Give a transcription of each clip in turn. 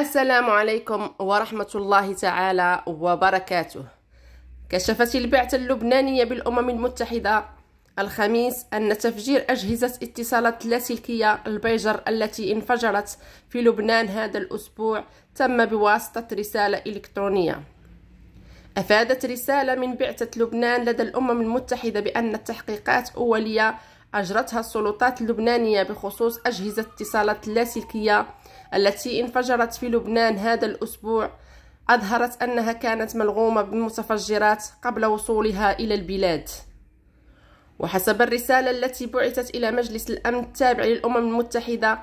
السلام عليكم ورحمة الله تعالى وبركاته كشفت البعثة اللبنانية بالأمم المتحدة الخميس أن تفجير أجهزة اتصالات لاسلكية البيجر التي انفجرت في لبنان هذا الأسبوع تم بواسطة رسالة إلكترونية أفادت رسالة من بعثة لبنان لدى الأمم المتحدة بأن التحقيقات أولية أجرتها السلطات اللبنانية بخصوص أجهزة اتصالات اللاسلكية التي انفجرت في لبنان هذا الأسبوع أظهرت أنها كانت ملغومة بالمتفجرات قبل وصولها إلى البلاد وحسب الرسالة التي بعثت إلى مجلس الأمن التابع للأمم المتحدة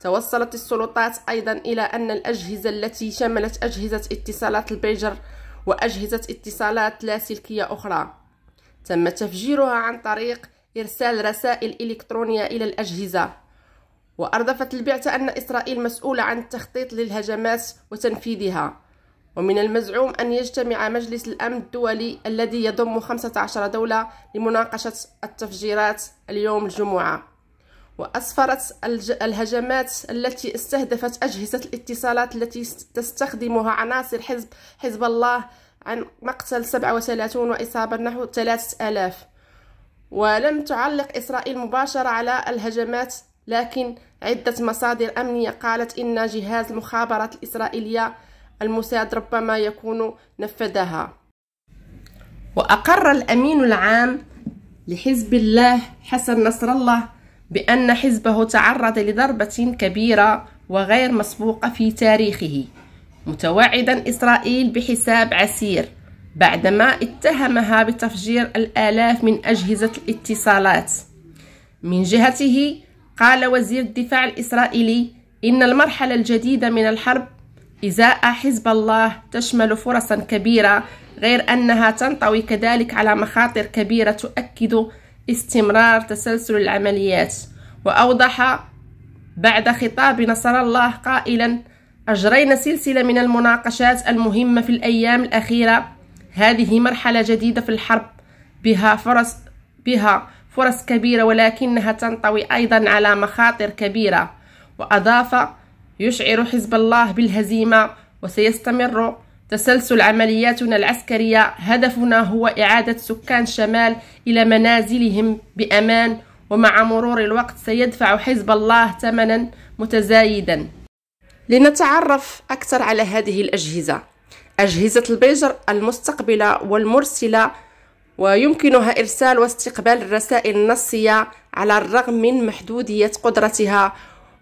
توصلت السلطات أيضا إلى أن الأجهزة التي شملت أجهزة اتصالات البيجر وأجهزة اتصالات لاسلكية أخرى تم تفجيرها عن طريق إرسال رسائل إلكترونية إلى الأجهزة وأردفت البعثة أن إسرائيل مسؤولة عن التخطيط للهجمات وتنفيذها ومن المزعوم أن يجتمع مجلس الأمن الدولي الذي يضم 15 دولة لمناقشة التفجيرات اليوم الجمعة وأسفرت الهجمات التي استهدفت أجهزة الاتصالات التي تستخدمها عناصر حزب حزب الله عن مقتل 37 وإصابة نحو 3000 ولم تعلق إسرائيل مباشرة على الهجمات لكن عدة مصادر أمنية قالت إن جهاز المخابرات الإسرائيلية الموساد ربما يكون نفذها وأقر الأمين العام لحزب الله حسن نصر الله بأن حزبه تعرض لضربة كبيرة وغير مسبوقة في تاريخه متوعدا إسرائيل بحساب عسير بعدما اتهمها بتفجير الآلاف من أجهزة الاتصالات من جهته قال وزير الدفاع الإسرائيلي إن المرحلة الجديدة من الحرب إزاء حزب الله تشمل فرصا كبيرة غير أنها تنطوي كذلك على مخاطر كبيرة تؤكد استمرار تسلسل العمليات وأوضح بعد خطاب نصر الله قائلا أجرينا سلسلة من المناقشات المهمة في الأيام الأخيرة هذه مرحلة جديدة في الحرب بها فرص بها فرص كبيرة ولكنها تنطوي أيضا على مخاطر كبيرة وأضاف يشعر حزب الله بالهزيمة وسيستمر تسلسل عملياتنا العسكرية هدفنا هو إعادة سكان شمال إلى منازلهم بأمان ومع مرور الوقت سيدفع حزب الله ثمنا متزايدا لنتعرف أكثر على هذه الأجهزة أجهزة البيجر المستقبلة والمرسلة ويمكنها إرسال واستقبال الرسائل النصية على الرغم من محدودية قدرتها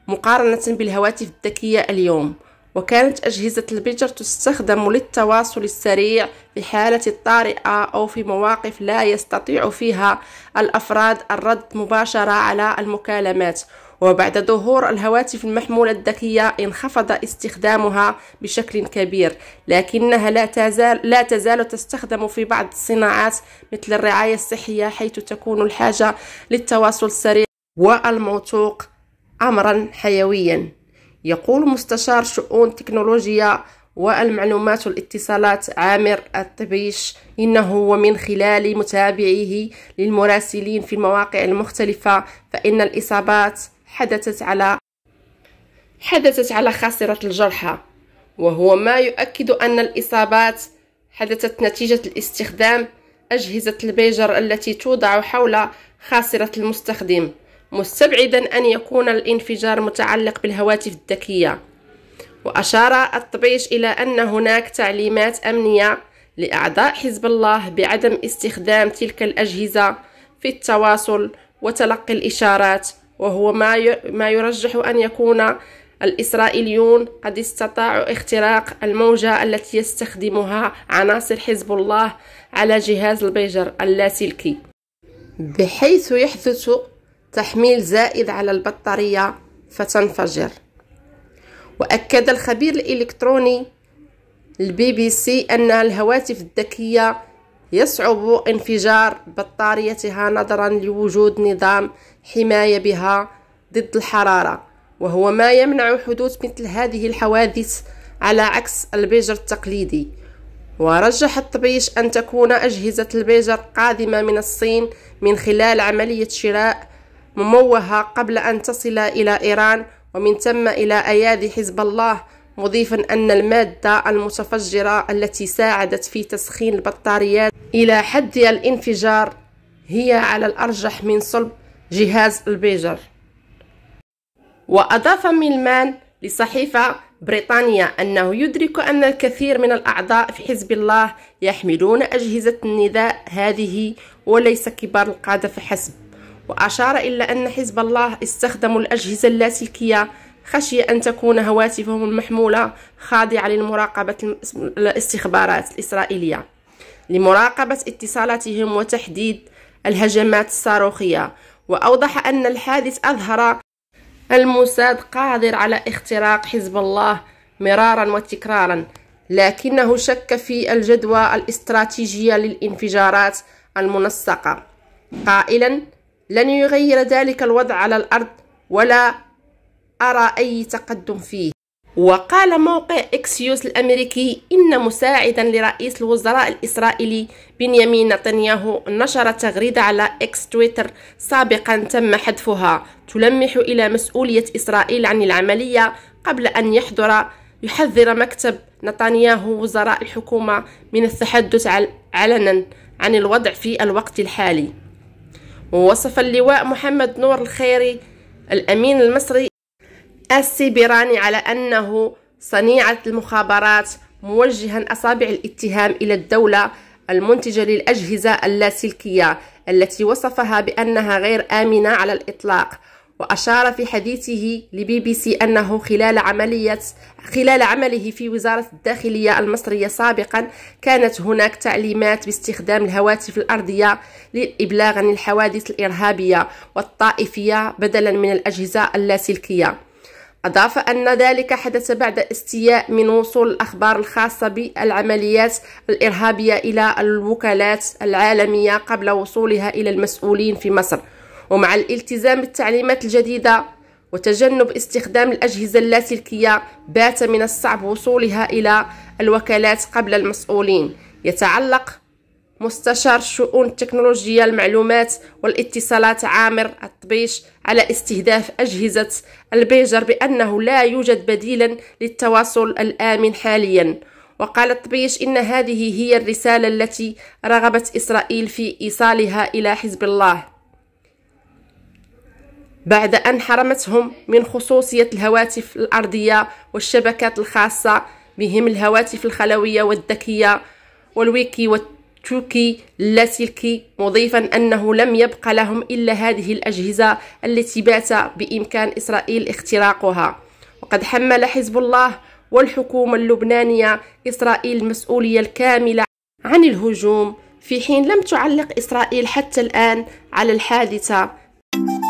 مقارنة بالهواتف الذكية اليوم وكانت أجهزة البيجر تستخدم للتواصل السريع في حالة الطارئة أو في مواقف لا يستطيع فيها الأفراد الرد مباشرة على المكالمات وبعد ظهور الهواتف المحمولة الذكية انخفض استخدامها بشكل كبير لكنها لا تزال, لا تزال تستخدم في بعض الصناعات مثل الرعاية الصحية حيث تكون الحاجة للتواصل السريع والموثوق أمرا حيويا يقول مستشار شؤون تكنولوجيا والمعلومات والاتصالات عامر الطبيش إنه ومن خلال متابعه للمراسلين في المواقع المختلفة فإن الإصابات حدثت على حدثت على خاصرة الجرحى وهو ما يؤكد أن الإصابات حدثت نتيجة الاستخدام أجهزة البيجر التي توضع حول خاصرة المستخدم مستبعدا أن يكون الانفجار متعلق بالهواتف الذكية وأشار الطبيش إلى أن هناك تعليمات أمنية لأعضاء حزب الله بعدم استخدام تلك الأجهزة في التواصل وتلقي الإشارات وهو ما ما يرجح أن يكون الإسرائيليون قد استطاعوا اختراق الموجة التي يستخدمها عناصر حزب الله على جهاز البيجر اللاسلكي بحيث يحدث تحميل زائد على البطارية فتنفجر وأكد الخبير الإلكتروني البي بي سي أن الهواتف الذكية يصعب انفجار بطاريتها نظرا لوجود نظام حماية بها ضد الحرارة وهو ما يمنع حدوث مثل هذه الحوادث على عكس البيجر التقليدي ورجح الطبيش أن تكون أجهزة البيجر قادمة من الصين من خلال عملية شراء مموهة قبل أن تصل إلى إيران ومن ثم إلى أيادي حزب الله مضيفا أن المادة المتفجرة التي ساعدت في تسخين البطاريات إلى حد الانفجار هي على الأرجح من صلب جهاز البيجر وأضاف ميلمان لصحيفة بريطانيا أنه يدرك أن الكثير من الأعضاء في حزب الله يحملون أجهزة النداء هذه وليس كبار القادة فحسب وأشار إلى أن حزب الله استخدموا الأجهزة اللاسلكية خشية أن تكون هواتفهم المحمولة خاضعة لمراقبة الاستخبارات الإسرائيلية لمراقبة اتصالاتهم وتحديد الهجمات الصاروخية وأوضح أن الحادث أظهر الموساد قادر على اختراق حزب الله مرارا وتكرارا لكنه شك في الجدوى الاستراتيجية للانفجارات المنسقة قائلا لن يغير ذلك الوضع على الأرض ولا أرى أي تقدم فيه وقال موقع إكسيوس الأمريكي إن مساعدا لرئيس الوزراء الإسرائيلي بنيامين نتنياهو نشر تغريدة على إكس تويتر سابقا تم حذفها تلمح إلى مسؤولية إسرائيل عن العملية قبل أن يحضر يحذر مكتب نتنياهو وزراء الحكومة من التحدث علنا عن الوضع في الوقت الحالي ووصف اللواء محمد نور الخيري الأمين المصري السيبراني على أنه صنيعة المخابرات موجها أصابع الاتهام إلى الدولة المنتجة للأجهزة اللاسلكية التي وصفها بأنها غير آمنة على الإطلاق وأشار في حديثه لبي بي سي أنه خلال عملية خلال عمله في وزارة الداخلية المصرية سابقا كانت هناك تعليمات باستخدام الهواتف الأرضية للإبلاغ عن الحوادث الإرهابية والطائفية بدلا من الأجهزة اللاسلكية أضاف أن ذلك حدث بعد استياء من وصول الأخبار الخاصة بالعمليات الإرهابية إلى الوكالات العالمية قبل وصولها إلى المسؤولين في مصر ومع الالتزام بالتعليمات الجديدة وتجنب استخدام الأجهزة اللاسلكية بات من الصعب وصولها إلى الوكالات قبل المسؤولين يتعلق مستشار شؤون التكنولوجيا المعلومات والاتصالات عامر الطبيش على استهداف أجهزة البيجر بأنه لا يوجد بديلا للتواصل الآمن حاليا وقال الطبيش إن هذه هي الرسالة التي رغبت إسرائيل في إيصالها إلى حزب الله بعد أن حرمتهم من خصوصية الهواتف الأرضية والشبكات الخاصة بهم الهواتف الخلوية والذكية والويكي والتالي تركي اللاسلكي مضيفا أنه لم يبقى لهم إلا هذه الأجهزة التي بات بإمكان إسرائيل اختراقها وقد حمل حزب الله والحكومة اللبنانية إسرائيل المسؤولية الكاملة عن الهجوم في حين لم تعلق إسرائيل حتى الآن على الحادثة